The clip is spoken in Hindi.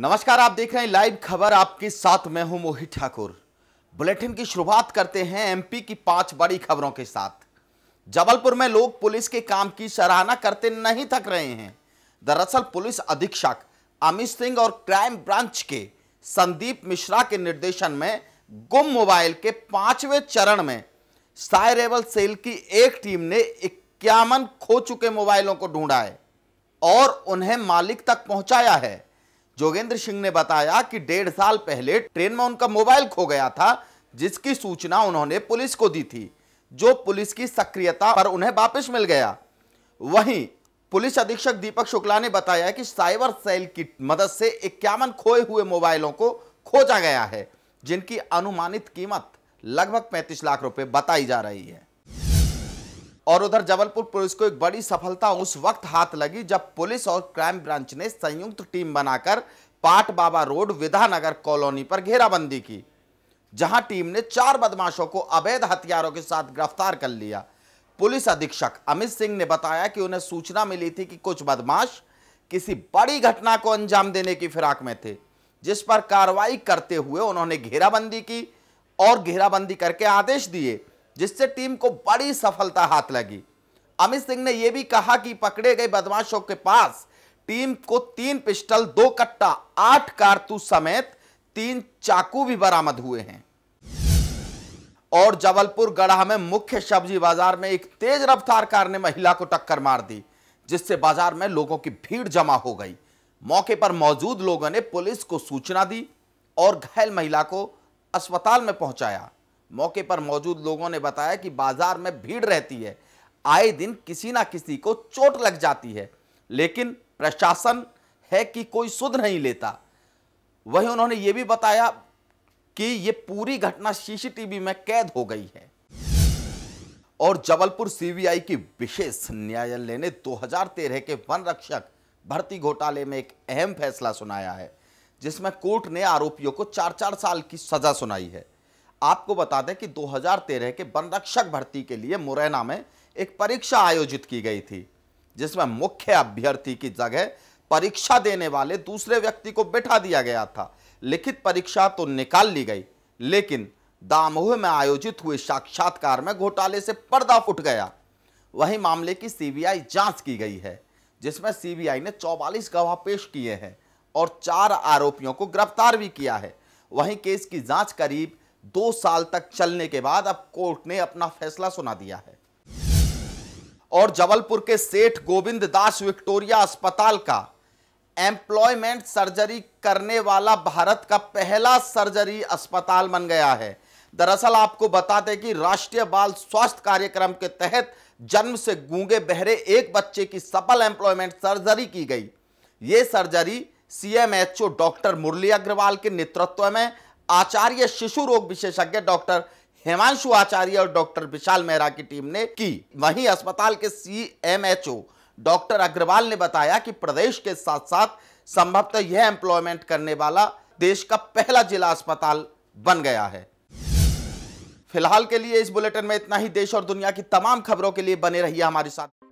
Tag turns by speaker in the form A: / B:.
A: नमस्कार आप देख रहे हैं लाइव खबर आपके साथ मैं हूं मोहित ठाकुर बुलेटिन की शुरुआत करते हैं एमपी की पांच बड़ी खबरों के साथ जबलपुर में लोग पुलिस के काम की सराहना करते नहीं थक रहे हैं दरअसल पुलिस अधीक्षक अमित सिंह और क्राइम ब्रांच के संदीप मिश्रा के निर्देशन में गुम मोबाइल के पांचवें चरण में सायरेवल सेल की एक टीम ने इक्यावन खो चुके मोबाइलों को ढूंढा है और उन्हें मालिक तक पहुंचाया है जोगेंद्र सिंह ने बताया कि डेढ़ साल पहले ट्रेन में उनका मोबाइल खो गया था जिसकी सूचना उन्होंने पुलिस को दी थी जो पुलिस की सक्रियता पर उन्हें वापस मिल गया वहीं पुलिस अधीक्षक दीपक शुक्ला ने बताया कि साइबर सेल की मदद से इक्यावन खोए हुए मोबाइलों को खोजा गया है जिनकी अनुमानित कीमत लगभग पैंतीस लाख रुपए बताई जा रही है और उधर जबलपुर पुलिस को एक बड़ी सफलता उस वक्त हाथ लगी जब पुलिस और क्राइम ब्रांच ने संयुक्त टीम बनाकर पाट बाबा रोड विधानगर कॉलोनी पर घेराबंदी की जहां टीम ने चार बदमाशों को अवैध हथियारों के साथ गिरफ्तार कर लिया पुलिस अधीक्षक अमित सिंह ने बताया कि उन्हें सूचना मिली थी कि कुछ बदमाश किसी बड़ी घटना को अंजाम देने की फिराक में थे जिस पर कार्रवाई करते हुए उन्होंने घेराबंदी की और घेराबंदी करके आदेश दिए जिससे टीम को बड़ी सफलता हाथ लगी अमित सिंह ने यह भी कहा कि पकड़े गए बदमाशों के पास टीम को तीन पिस्टल दो कट्टा आठ कारतूस समेत तीन चाकू भी बरामद हुए हैं और जबलपुर गढ़ा में मुख्य सब्जी बाजार में एक तेज रफ्तार कार ने महिला को टक्कर मार दी जिससे बाजार में लोगों की भीड़ जमा हो गई मौके पर मौजूद लोगों ने पुलिस को सूचना दी और घायल महिला को अस्पताल में पहुंचाया मौके पर मौजूद लोगों ने बताया कि बाजार में भीड़ रहती है आए दिन किसी ना किसी को चोट लग जाती है लेकिन प्रशासन है कि कोई सुध नहीं लेता वहीं उन्होंने ये भी बताया कि ये पूरी घटना सीसीटीवी में कैद हो गई है और जबलपुर सीबीआई की विशेष न्यायालय ने 2013 के वन रक्षक भर्ती घोटाले में एक अहम फैसला सुनाया है जिसमें कोर्ट ने आरोपियों को चार चार साल की सजा सुनाई है आपको बता दें कि 2013 के वन रक्षक भर्ती के लिए मुरैना में एक परीक्षा आयोजित की गई थी जिसमें मुख्य अभ्यर्थी की जगह परीक्षा देने वाले दूसरे व्यक्ति को बैठा दिया गया था लिखित परीक्षा तो निकाल ली गई लेकिन दामोह में आयोजित हुए साक्षात्कार में घोटाले से पर्दा फुट गया वही मामले की सीबीआई जांच की गई है जिसमें सीबीआई ने 44 गवाह पेश किए हैं और चार आरोपियों को गिरफ्तार भी किया है वहीं केस की जांच करीब दो साल तक चलने के बाद अब कोर्ट ने अपना फैसला सुना दिया है और जबलपुर के सेठ गोविंद दास विक्टोरिया अस्पताल का एम्प्लॉयमेंट सर्जरी करने वाला भारत का पहला सर्जरी अस्पताल बन गया है दरअसल आपको बता दें कि राष्ट्रीय बाल स्वास्थ्य कार्यक्रम के तहत जन्म से गूंगे बहरे एक बच्चे की सफल एम्प्लॉयमेंट सर्जरी की गई यह surgery CMHO doctor Murali Agarwal के नेतृत्व में आचार्य शिशु रोग विशेषज्ञ डॉक्टर हेमांशु आचार्य और डॉक्टर विशाल मेहरा की टीम ने की वहीं अस्पताल के सीएमएचओ डॉक्टर अग्रवाल ने बताया कि प्रदेश के साथ साथ संभवतः यह एम्प्लॉयमेंट करने वाला देश का पहला जिला अस्पताल बन गया है फिलहाल के लिए इस बुलेटिन में इतना ही देश और दुनिया की तमाम खबरों के लिए बने रहिए हमारे साथ